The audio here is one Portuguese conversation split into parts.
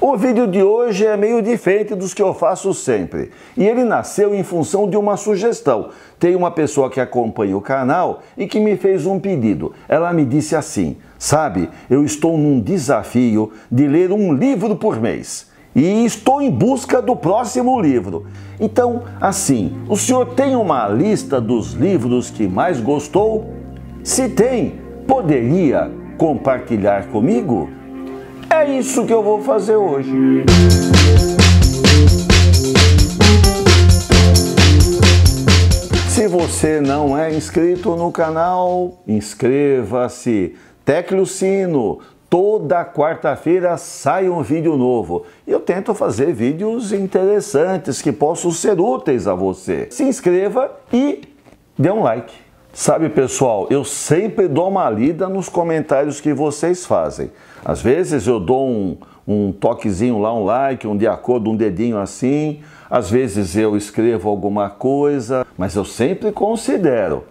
O vídeo de hoje é meio diferente dos que eu faço sempre e ele nasceu em função de uma sugestão. Tem uma pessoa que acompanha o canal e que me fez um pedido. Ela me disse assim: Sabe, eu estou num desafio de ler um livro por mês e estou em busca do próximo livro. Então, assim, o senhor tem uma lista dos livros que mais gostou? Se tem, poderia compartilhar comigo? É isso que eu vou fazer hoje. Se você não é inscrito no canal, inscreva-se. Tecle o sino. Toda quarta-feira sai um vídeo novo. E eu tento fazer vídeos interessantes que possam ser úteis a você. Se inscreva e dê um like. Sabe, pessoal, eu sempre dou uma lida nos comentários que vocês fazem. Às vezes eu dou um, um toquezinho lá, um like, um de acordo, um dedinho assim. Às vezes eu escrevo alguma coisa, mas eu sempre considero.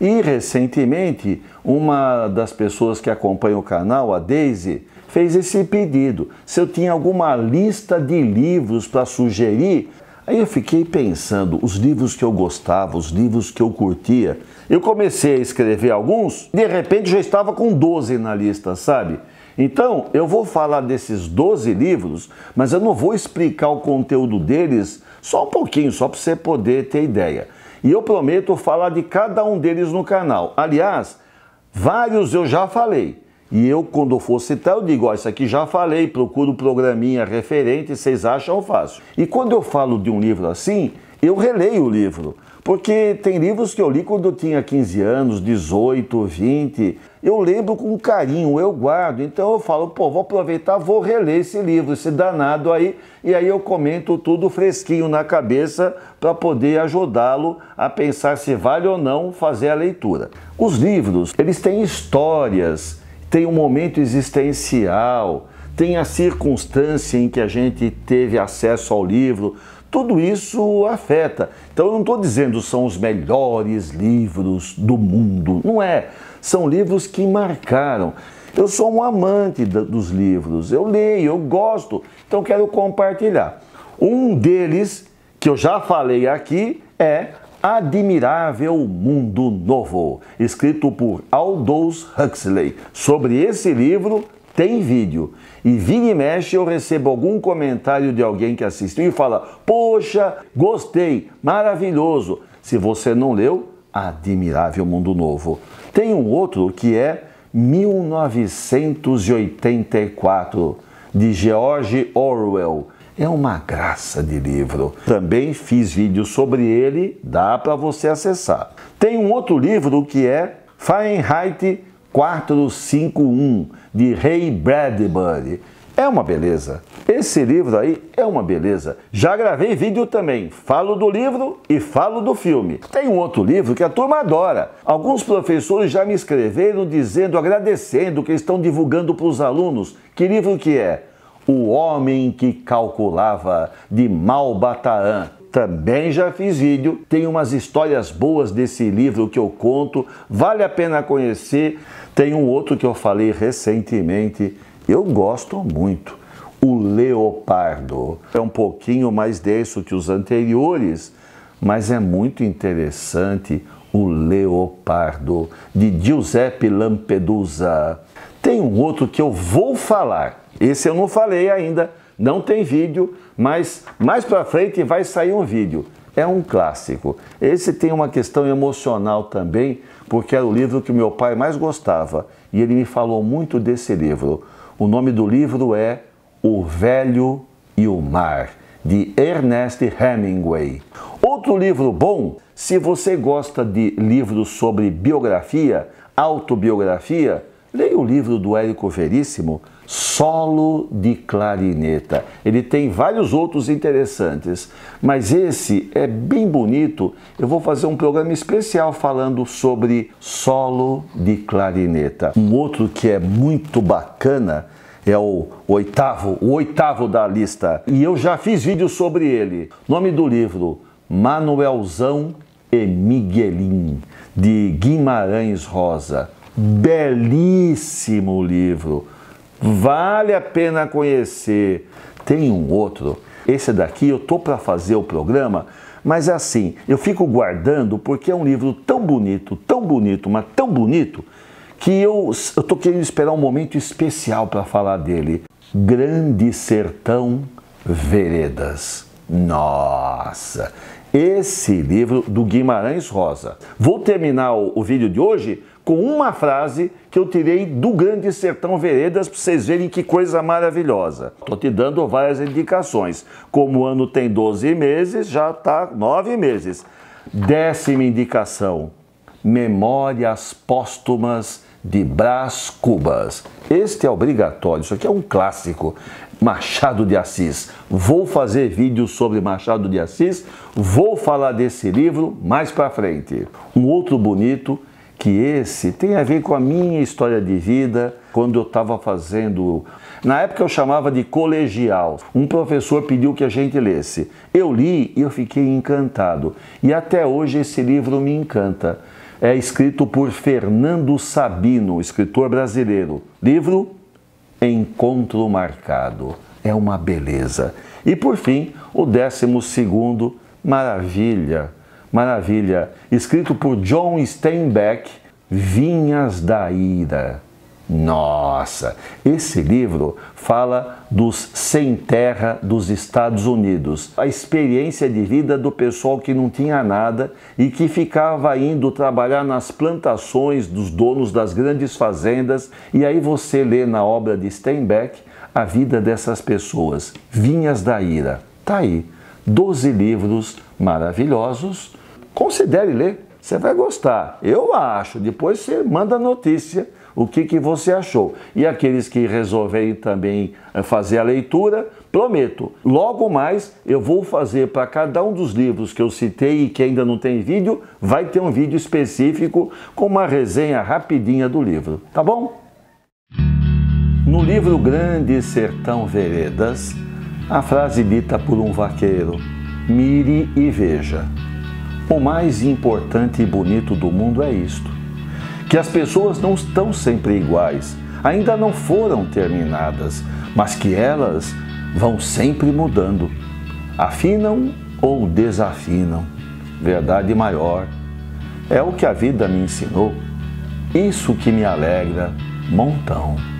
E recentemente, uma das pessoas que acompanha o canal, a Daisy, fez esse pedido. Se eu tinha alguma lista de livros para sugerir, aí eu fiquei pensando, os livros que eu gostava, os livros que eu curtia. Eu comecei a escrever alguns, de repente já estava com 12 na lista, sabe? Então, eu vou falar desses 12 livros, mas eu não vou explicar o conteúdo deles só um pouquinho, só para você poder ter ideia. E eu prometo falar de cada um deles no canal. Aliás, vários eu já falei. E eu, quando for citar, eu digo, ó, isso aqui já falei, procuro o programinha referente, vocês acham fácil. E quando eu falo de um livro assim, eu releio o livro. Porque tem livros que eu li quando eu tinha 15 anos, 18, 20. Eu lembro com carinho, eu guardo. Então eu falo, pô, vou aproveitar, vou reler esse livro, esse danado aí. E aí eu comento tudo fresquinho na cabeça para poder ajudá-lo a pensar se vale ou não fazer a leitura. Os livros, eles têm histórias, têm um momento existencial tem a circunstância em que a gente teve acesso ao livro, tudo isso afeta. Então eu não estou dizendo são os melhores livros do mundo, não é. São livros que marcaram. Eu sou um amante dos livros, eu leio, eu gosto, então quero compartilhar. Um deles, que eu já falei aqui, é Admirável Mundo Novo, escrito por Aldous Huxley. Sobre esse livro, tem vídeo. E vira e mexe eu recebo algum comentário de alguém que assistiu e fala: Poxa, gostei, maravilhoso. Se você não leu, Admirável Mundo Novo. Tem um outro que é 1984, de George Orwell. É uma graça de livro. Também fiz vídeo sobre ele, dá para você acessar. Tem um outro livro que é Fahrenheit Quarto do 51, de Ray Bradbury. É uma beleza. Esse livro aí é uma beleza. Já gravei vídeo também. Falo do livro e falo do filme. Tem um outro livro que a turma adora. Alguns professores já me escreveram dizendo, agradecendo que estão divulgando para os alunos. Que livro que é? O Homem que Calculava, de Malbataan. Também já fiz vídeo, tem umas histórias boas desse livro que eu conto, vale a pena conhecer. Tem um outro que eu falei recentemente, eu gosto muito. O Leopardo. É um pouquinho mais denso que os anteriores, mas é muito interessante. O Leopardo, de Giuseppe Lampedusa. Tem um outro que eu vou falar, esse eu não falei ainda, não tem vídeo, mas mais para frente vai sair um vídeo. É um clássico. Esse tem uma questão emocional também, porque era o livro que meu pai mais gostava e ele me falou muito desse livro. O nome do livro é O Velho e o Mar, de Ernest Hemingway. Outro livro bom, se você gosta de livros sobre biografia, autobiografia, leia o livro do Érico Veríssimo, solo de clarineta. Ele tem vários outros interessantes, mas esse é bem bonito. Eu vou fazer um programa especial falando sobre solo de clarineta. Um outro que é muito bacana é o oitavo, o oitavo da lista, e eu já fiz vídeo sobre ele. Nome do livro: Manuelzão e Miguelin, de Guimarães Rosa. Belíssimo livro Vale a pena conhecer. Tem um outro. Esse daqui eu tô para fazer o programa, mas é assim, eu fico guardando porque é um livro tão bonito, tão bonito, mas tão bonito, que eu, eu tô querendo esperar um momento especial para falar dele. Grande Sertão Veredas. Nossa, esse livro do Guimarães Rosa. Vou terminar o, vídeo de hoje com uma frase que eu tirei do Grande Sertão Veredas para vocês verem que coisa maravilhosa. Estou te dando várias indicações. Como o ano tem 12 meses, já está 9 meses. Décima indicação: Memórias Póstumas de Brás Cubas. Este é obrigatório, isso aqui é um clássico. Machado de Assis. Vou fazer vídeo sobre Machado de Assis, vou falar desse livro mais para frente. Um outro bonito que esse tem a ver com a minha história de vida quando eu estava fazendo. Na época eu chamava de colegial. Um professor pediu que a gente lesse. Eu li e eu fiquei encantado. E até hoje esse livro me encanta. É escrito por Fernando Sabino, escritor brasileiro. Livro encontro marcado. É uma beleza. E por fim, o décimo segundo, Maravilha. Maravilha, escrito por John Steinbeck, Vinhas da Ira. Nossa, esse livro fala dos sem terra dos Estados Unidos, a experiência de vida do pessoal que não tinha nada e que ficava indo trabalhar nas plantações dos donos das grandes fazendas. E aí você lê na obra de Steinbeck a vida dessas pessoas, Vinhas da Ira. Tá aí, 12 livros maravilhosos. Considere ler, você vai gostar. Eu acho. Depois você manda notícia o que, que você achou. E aqueles que resolverem também eh, fazer a leitura, prometo, logo mais eu vou fazer para cada um dos livros que eu citei e que ainda não tem vídeo, vai ter um vídeo específico com uma resenha rapidinha do livro, tá bom? No livro Grande Sertão Veredas, a frase dita por um vaqueiro: mire e veja. O mais importante e bonito do mundo é isto que as pessoas não estão sempre iguais, ainda não foram terminadas, mas que elas vão sempre mudando, afinam ou desafinam. Verdade maior. É o que a vida me ensinou, isso que me alegra montão.